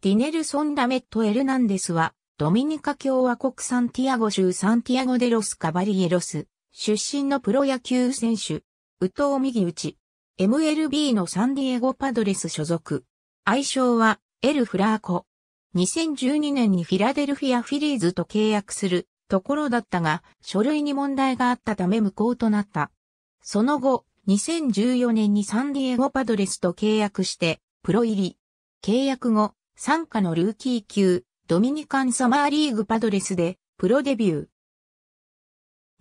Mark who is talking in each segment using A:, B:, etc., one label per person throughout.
A: ディネルソン・ラメット・エルナンデスは、ドミニカ共和国サンティアゴ州サンティアゴデロス・カバリエロス、出身のプロ野球選手、ウウ・ミ右打ち、MLB のサンディエゴパドレス所属。愛称は、エル・フラーコ。2012年にフィラデルフィア・フィリーズと契約するところだったが、書類に問題があったため無効となった。その後、2014年にサンディエゴパドレスと契約して、プロ入り。契約後、参加のルーキー級、ドミニカンサマーリーグパドレスで、プロデビュー。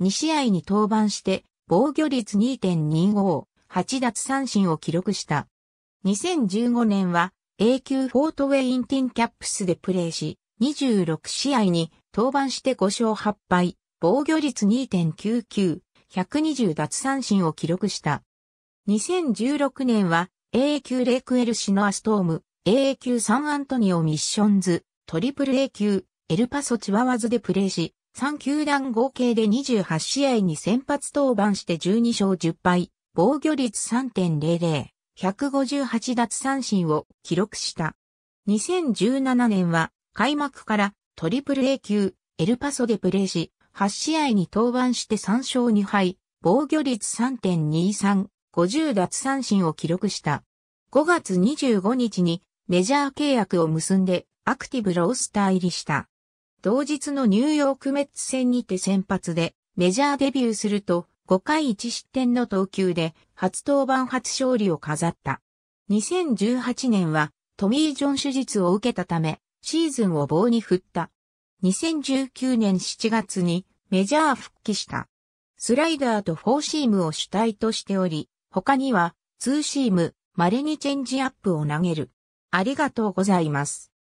A: 2試合に登板して、防御率2.25、8奪三振を記録した。2015年は、A 級フォートウェインティンキャップスでプレーし、26試合に登板して5勝8敗、防御率2.99、120奪三振を記録した。2016年は A 級レイクエルシノアストーム AA 級サンアントニオミッションズ、トリプル A 級、エルパソチワワズでプレーし、3球団合計で28試合に先発登板して12勝10敗、防御率3.00、158奪三振を記録した。2017年は開幕からトリプル A 級、エルパソでプレーし、8試合に登板して3勝2敗、防御率3.23、50奪三振を記録した。5月25日にメジャー契約を結んでアクティブロースター入りした。同日のニューヨークメッツ戦にて先発でメジャーデビューすると5回1失点の投球で初登板初勝利を飾った。2018年はトミー・ジョン手術を受けたためシーズンを棒に振った。2019年7月にメジャー復帰した。スライダーとフォーシームを主体としており、他にはツーシーム、稀にチェンジアップを投げる。ありがとうございま
B: す。